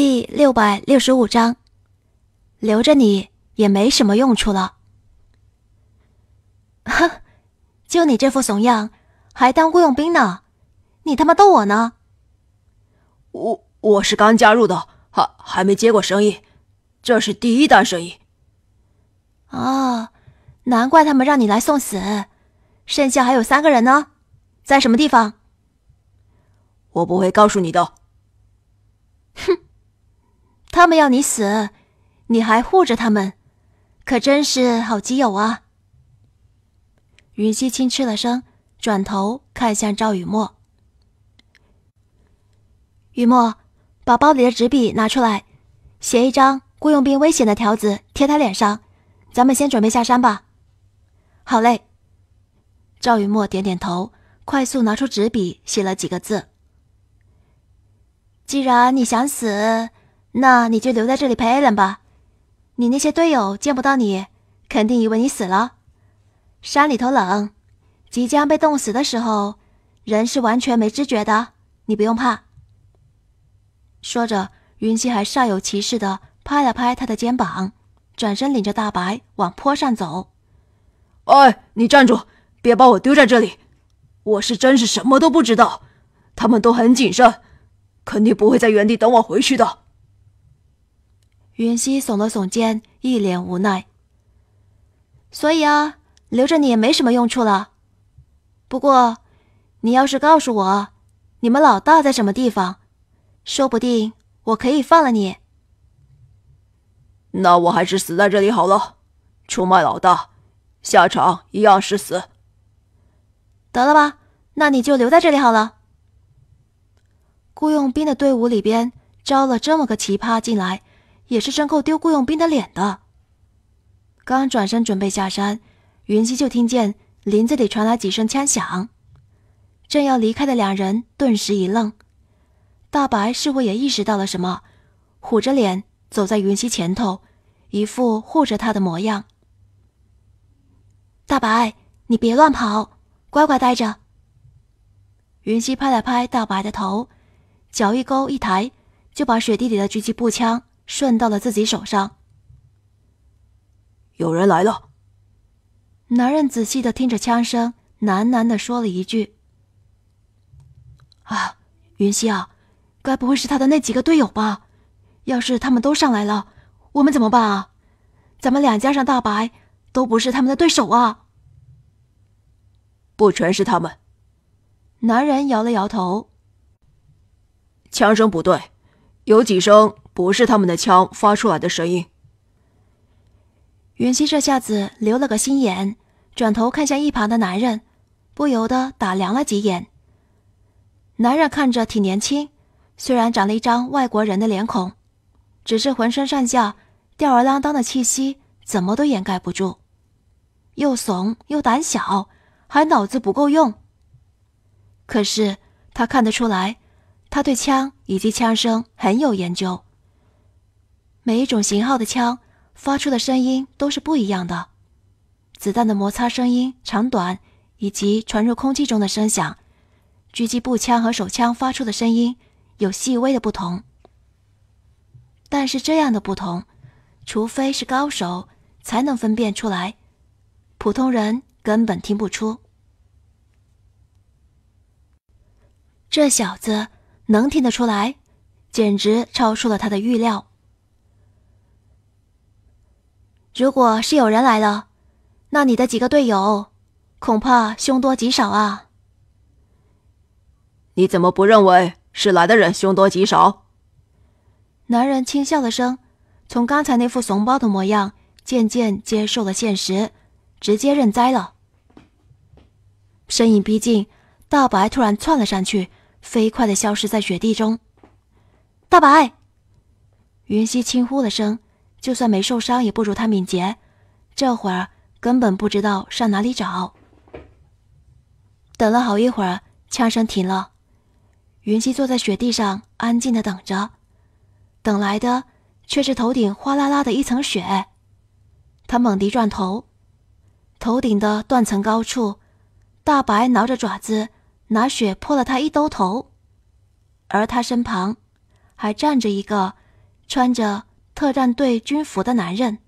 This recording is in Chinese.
第六百六十五章，留着你也没什么用处了。哼，就你这副怂样，还当雇佣兵呢？你他妈逗我呢？我我是刚加入的，还还没接过生意，这是第一单生意。哦，难怪他们让你来送死。剩下还有三个人呢，在什么地方？我不会告诉你的。他们要你死，你还护着他们，可真是好基友啊！云溪轻嗤了声，转头看向赵雨墨：“雨墨，把包里的纸笔拿出来，写一张雇佣兵危险的条子贴他脸上。咱们先准备下山吧。”“好嘞。”赵雨墨点点头，快速拿出纸笔写了几个字：“既然你想死。”那你就留在这里陪艾伦吧，你那些队友见不到你，肯定以为你死了。山里头冷，即将被冻死的时候，人是完全没知觉的，你不用怕。说着，云溪还煞有其事的拍了拍他的肩膀，转身领着大白往坡上走。哎，你站住，别把我丢在这里！我是真是什么都不知道，他们都很谨慎，肯定不会在原地等我回去的。云溪耸了耸肩，一脸无奈。所以啊，留着你也没什么用处了。不过，你要是告诉我你们老大在什么地方，说不定我可以放了你。那我还是死在这里好了。出卖老大，下场一样是死。得了吧，那你就留在这里好了。雇佣兵的队伍里边招了这么个奇葩进来。也是真够丢雇佣兵的脸的。刚转身准备下山，云溪就听见林子里传来几声枪响，正要离开的两人顿时一愣。大白似乎也意识到了什么，虎着脸走在云溪前头，一副护着他的模样。大白，你别乱跑，乖乖待着。云溪拍了拍大白的头，脚一勾一抬，就把雪地里的狙击步枪。顺到了自己手上。有人来了。男人仔细的听着枪声，喃喃的说了一句：“啊，云溪啊，该不会是他的那几个队友吧？要是他们都上来了，我们怎么办啊？咱们俩加上大白，都不是他们的对手啊。”不全是他们。男人摇了摇头。枪声不对，有几声。不是他们的枪发出来的声音。袁熙这下子留了个心眼，转头看向一旁的男人，不由得打量了几眼。男人看着挺年轻，虽然长了一张外国人的脸孔，只是浑身上下吊儿郎当的气息，怎么都掩盖不住，又怂又胆小，还脑子不够用。可是他看得出来，他对枪以及枪声很有研究。每一种型号的枪发出的声音都是不一样的，子弹的摩擦声音长短以及传入空气中的声响，狙击步枪和手枪发出的声音有细微的不同。但是这样的不同，除非是高手才能分辨出来，普通人根本听不出。这小子能听得出来，简直超出了他的预料。如果是有人来了，那你的几个队友恐怕凶多吉少啊！你怎么不认为是来的人凶多吉少？男人轻笑了声，从刚才那副怂包的模样渐渐接受了现实，直接认栽了。身影逼近，大白突然窜了上去，飞快的消失在雪地中。大白，云溪轻呼了声。就算没受伤，也不如他敏捷。这会儿根本不知道上哪里找。等了好一会儿，枪声停了。云溪坐在雪地上，安静的等着，等来的却是头顶哗啦啦的一层雪。他猛地转头，头顶的断层高处，大白挠着爪子，拿雪泼了他一兜头。而他身旁，还站着一个，穿着。特战队军服的男人。